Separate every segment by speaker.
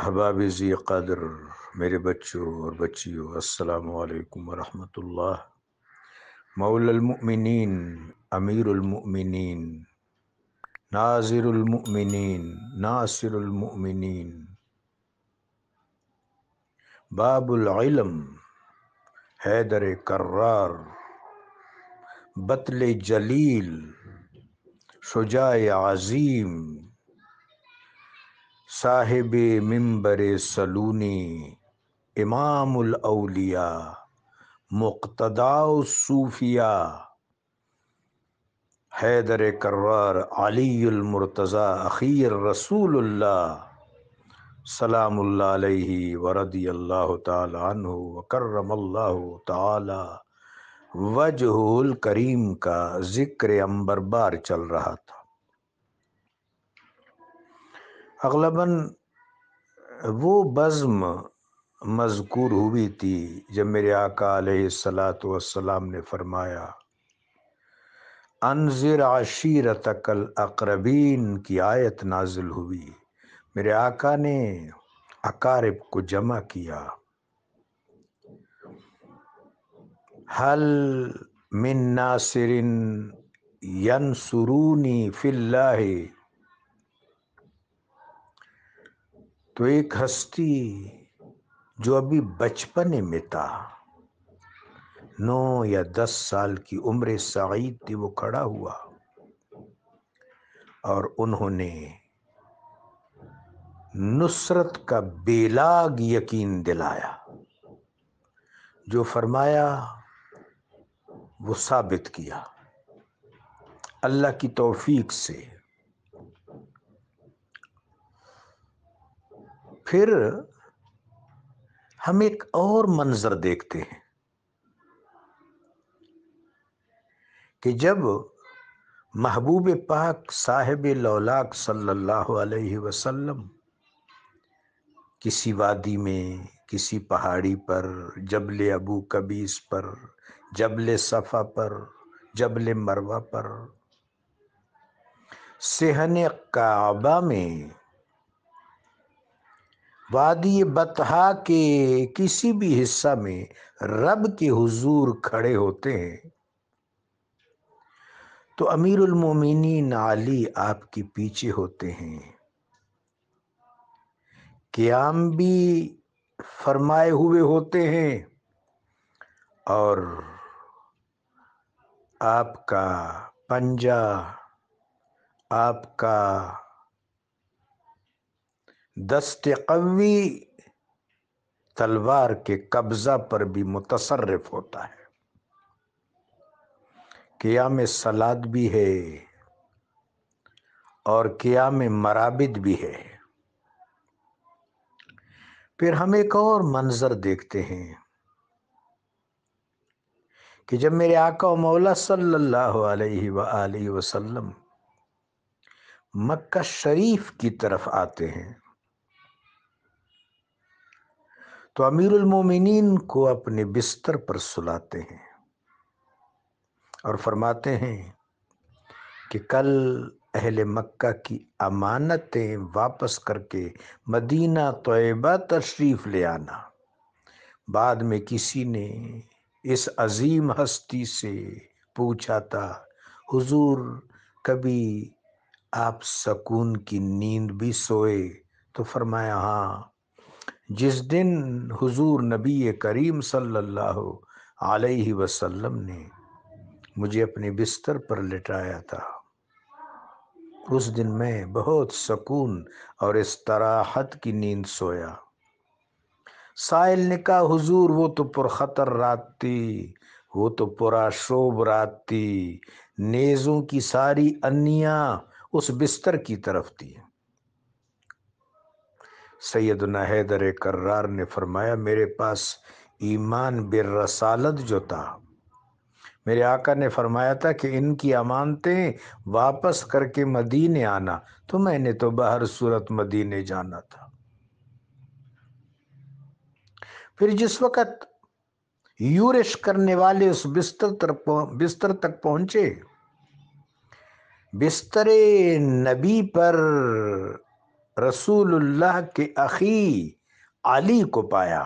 Speaker 1: अहबाब ज़ी कदर मेरे बच्चों और बच्चियों अस्सलाम वालेकुम वरहमतुल्लाह मौलमिन अमीरमिन नाजिरमिन नासिरमिन बाबुलम हैदर कर्रार बतल जलील शुजा आज़ीम साहिब मिम्बर सलूनी अलिया मुक्तदा सूफिया हैदर करवार अलीमरतज़ा अखीर रसूलुल्लाह सलामुल्लाह अलैहि वरदी अल्लाह तु वकर्रमल्लाह ताला वजहुल करीम का ज़िक्र बार चल रहा था अगलबन वो बज़म मज़कूर हुई थी जब मेरे आका सलात ने फरमाया अनजर आशीर तकल अकरबीन की आयत नाजिल हुई मेरे आका ने अकारब को जमा किया हल मिन नासिरिन यन सुरूनी फिल्ला तो एक हस्ती जो अभी बचपने में था नौ या दस साल की उम्र सईद थी वो खड़ा हुआ और उन्होंने नुसरत का बेलाग यकीन दिलाया जो फरमाया वो साबित किया अल्लाह की तौफीक से फिर हम एक और मंजर देखते हैं कि जब महबूब पाक साहेब लौलाक सल्लल्लाहु अलैहि वसल्लम किसी वादी में किसी पहाड़ी पर जबल अबू कबीस पर जबल सफ़ा पर जबल मरवा पर सेहन काबा में वादी बतहा के किसी भी हिस्सा में रब के हुजूर खड़े होते हैं तो अमीरुल मोमिनी नाली आपके पीछे होते हैं क्याम भी फरमाए हुए होते हैं और आपका पंजा आपका दस्त कवी तलवार के कब्जा पर भी मुतसरफ होता है किया में सलाद भी है और किया में मराबिद भी है फिर हम एक और मंजर देखते हैं कि जब मेरे आका मौला सल्लल्लाहु अलैहि वसल्लम मक्का शरीफ की तरफ आते हैं तो अमीर उलमोमिन को अपने बिस्तर पर सुलाते हैं और फरमाते हैं कि कल अहल मक्का की अमानतें वापस करके मदीना तोयबा तशरीफ़ ले आना बाद में किसी ने इस अजीम हस्ती से पूछा था हुजूर कभी आप सकून की नींद भी सोए तो फरमाया हाँ जिस दिन हुजूर नबी करीम सल्लल्लाहु अलैहि वसल्लम ने मुझे अपने बिस्तर पर लिटाया था उस दिन मैं बहुत सकून और इस तराहत की नींद सोया साइल ने कहा हुजूर वो तो पुरखतर रात थी वो तो पुरा शोभ रात थी नेजों की सारी अन्निया उस बिस्तर की तरफ थी सैदना हैदर करार ने फरमाया मेरे पास ईमान बिरसालत जो था मेरे आका ने फरमाया था कि इनकी अमानतें वापस करके मदीने आना तो मैंने तो बाहर सूरत मदीने जाना था फिर जिस वक्त यूरिश करने वाले उस बिस्तर तक बिस्तर तक पहुंचे बिस्तरे नबी पर रसूलुल्लाह के अखी अली को पाया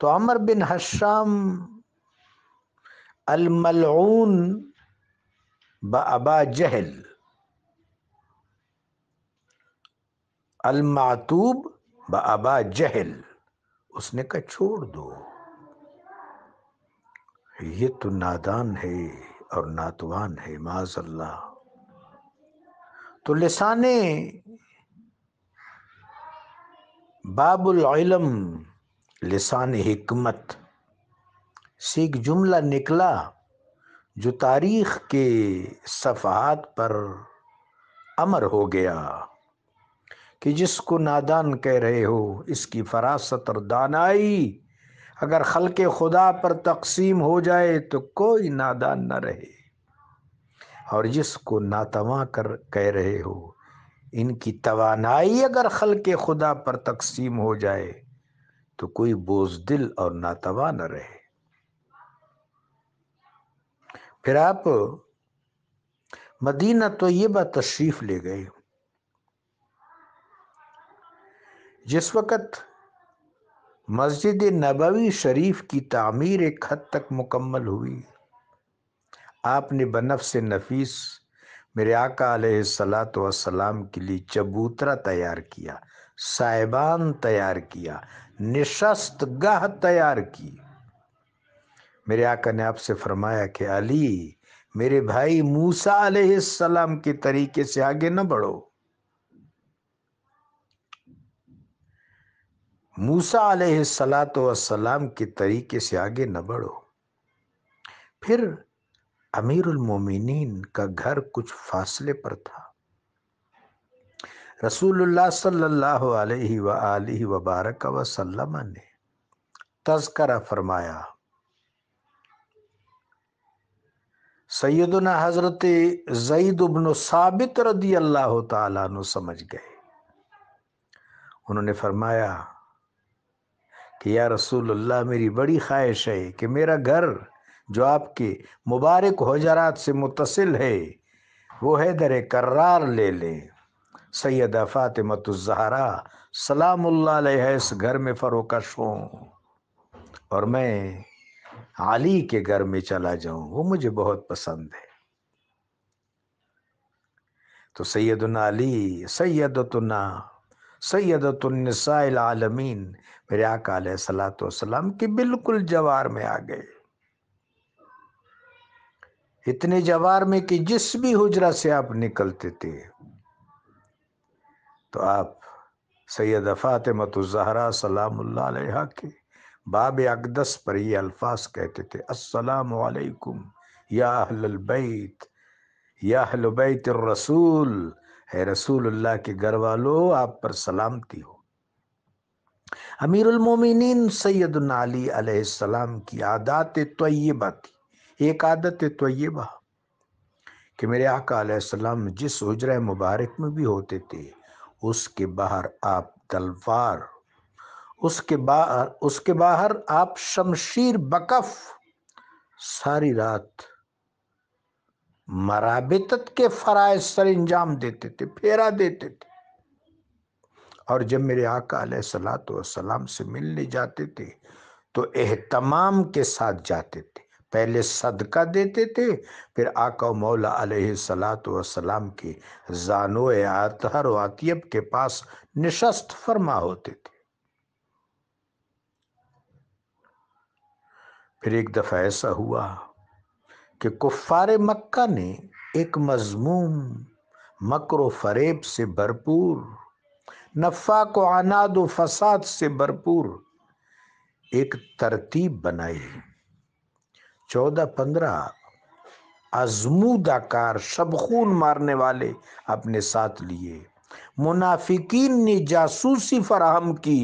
Speaker 1: तो अमर बिन हशाम अलमलून बबा जहल अलमातूब बबा जहल उसने कहा छोड़ दो ये तो नादान है और नातवान है माजल्ला तो लिसाने बाबुलम लिसान हमत से जुमला निकला जो तारीख के सफ़ात पर अमर हो गया कि जिसको नादान कह रहे हो इसकी फरासत और दानाई अगर खल के खुदा पर तकसीम हो जाए तो कोई नादान न रहे और जिसको नातवा कर कह रहे हो इनकी तवानाई अगर खल के खुदा पर तकसीम हो जाए तो कोई बोझदिल और नातवा न रहे फिर आप मदीना तो ये बात तशरीफ ले गए जिस वक़्त मस्जिद नबवी शरीफ की तामीर एक हद तक मुकम्मल हुई आपने बनफ से नफीस मेरे आका सलात वसलाम के लिए चबूतरा तैयार किया साइबान तैयार किया निशस्त गह तैयार की मेरे आका ने आपसे फरमाया कि अली मेरे भाई मूसा सलाम के तरीके से आगे न बढ़ो मूसा सलात वसलाम के तरीके से आगे न बढ़ो फिर अमीरुल मोमिनीन का घर कुछ फासले पर था रसूलुल्लाह सल्लल्लाहु अलैहि व आलिहि वबारक वसल्लम ने तस्करा फरमाया सैदना हजरत जईद उबन साबित रदी अल्लाह तु समझ गए उन्होंने फरमाया कि या रसूलुल्लाह मेरी बड़ी ख्वाहिश है कि मेरा घर जो आपके मुबारक हजरात से मुतसिल है वो है दर करार ले लें सैद फ़ातिमतज़हरा सलामुल्ला इस घर में फ़रोकश हों और मैं आली के घर में चला जाऊं वो मुझे बहुत पसंद है तो सैदना अली सैदतना आलमीन मेरे आका सलात वसलाम के बिल्कुल जवार में आ गए इतने जवार में कि जिस भी हुजरा से आप निकलते थे तो आप सैयद फ़ातिमतुज़हरा जहरा अलैहा के बाब अकदस पर ये अल्फाज कहते थे अस्सलाम वालेकुम या अहल बैत या बैत रसूल है रसूलुल्लाह के घर वालों आप पर सलामती हो अमीरुल मोमिनीन सलाम अली अलैहिस्सलाम की आदात तय्यबा थी एक आदत है तय्यबा कि मेरे आका सलाम जिस उजरा मुबारक में भी होते थे उसके बाहर आप तलवार उसके बाहर उसके बाहर आप शमशीर बकफ सारी रात मराबितत के फराइज सर इंजाम देते थे फेरा देते थे और जब मेरे आका सलात सलाम से मिलने जाते थे तो एहतमाम के साथ जाते थे पहले सदका देते थे फिर आका मौला सलात वसलाम के जानो आतहर वातियब के पास निशस्त फरमा होते थे फिर एक दफ़ा ऐसा हुआ कि कुफार मक्का ने एक मजमूम मकर फरेब से भरपूर नफा को अनाद फसाद से भरपूर एक तरतीब बनाई चौदह पंद्रह आजमूदाकार सब खून मारने वाले अपने साथ लिए मुनाफिकीन ने जासूसी फराहम की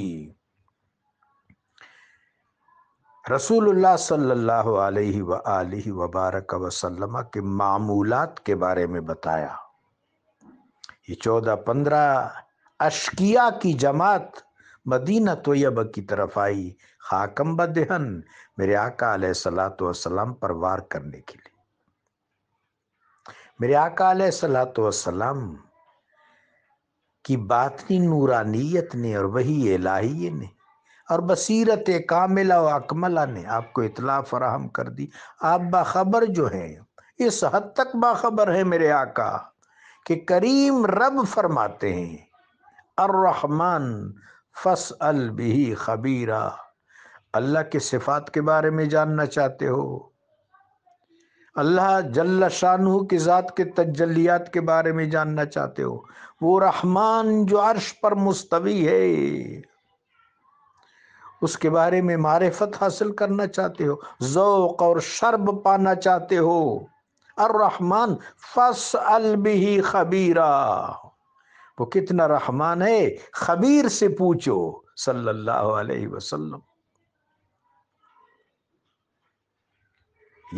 Speaker 1: रसूलुल्लाह सल्लल्लाहु अलैहि व आलिहि वबारक सल्लम के मामूलात के बारे में बताया ये चौदह पंद्रह अशकिया की जमात मदीना तोयब की तरफ आई हाकम बदहन मेरे आका सलाम पर वार करने के लिए मेरे आका सलाम की बातनी नूरानियत ने और वही इलाही ने और बसीरत कामिला व अकमला ने आपको इतला फराहम कर दी आप बाखबर जो हैं इस हद तक बाखबर है मेरे आका कि करीम रब फरमाते हैं अर्रहमान फस अल बिही खबीरा अल्लाह के सिफात के बारे में जानना चाहते हो अल्लाह जल्ल शाहू की ज़ात के तजलियात के बारे में जानना चाहते हो वो रहमान जो अर्श पर मुस्तवी है उसके बारे में मारफत हासिल करना चाहते हो जोक और शर्ब पाना चाहते हो रहमान फस अल बिही खबीरा वो कितना रहमान है खबीर से पूछो सल्लल्लाहु अलैहि वसल्लम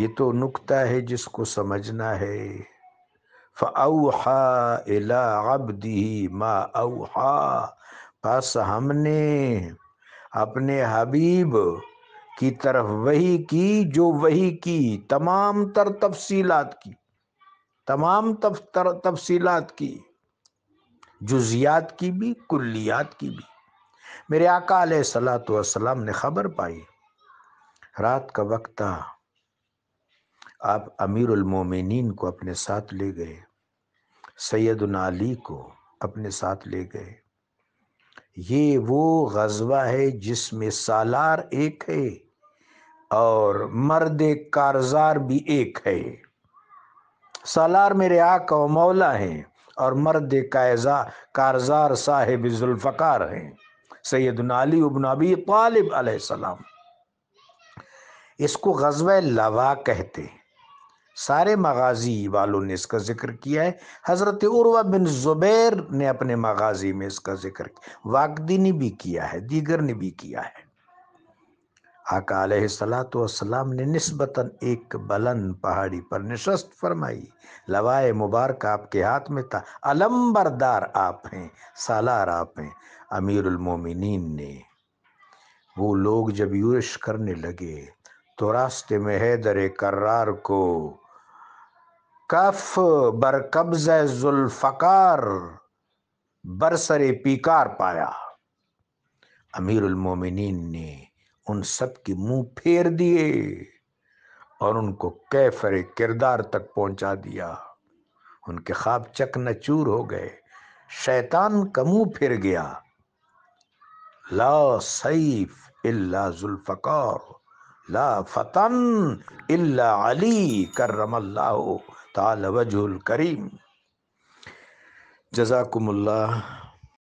Speaker 1: ये तो नुक्ता है जिसको समझना है फ़ाउहा इला अब्दी मा अवहा बस हमने अपने हबीब की तरफ वही की जो वही की तमाम तर तफसीलात की तमाम तफ तर तफसीलात की जुजियात की भी कुल्लियात की भी मेरे आका सलात वसलाम ने खबर पाई रात का वक्त था आप अमीरमिन को अपने साथ ले गए सैदन अली को अपने साथ ले गए ये वो गजवा है जिसमें सालार एक है और मर्द कारजार भी एक है सालार मेरे आका और मौला हैं और मर्द कायजा कारजार साहिब जुल्फकार हैं सैद नली उबन तालिब अलैहिस्सलाम इसको गजब लवा कहते हैं सारे मगाजी वालों ने इसका जिक्र किया है हज़रत उर्वा बिन ज़ुबैर ने अपने मगाजी में इसका जिक्र किया वाकदी ने भी किया है दीगर ने भी किया है आका सलाम ने नस्बता एक बलंद पहाड़ी पर निशस्त फरमाई लवाए मुबारक आपके हाथ में था अलम्बरदार आप हैं सालार आप हैं अमीरमिन ने वो लोग जब यूरिश करने लगे तो रास्ते में हैदर करार को कफ कब्ज जुल्फकार बरसरे पीकार पाया अमीरमिन ने उन सब की मुंह फेर दिए और उनको कैफर किरदार तक पहुंचा दिया उनके ख्वाब चक नचूर हो गए शैतान का मुंह फिर गया ला सईफ इल्ला जुल्फकार ला फतन इल्ला अली अल्लाह ताला वजहुल करीम जजाकुमुल्लाह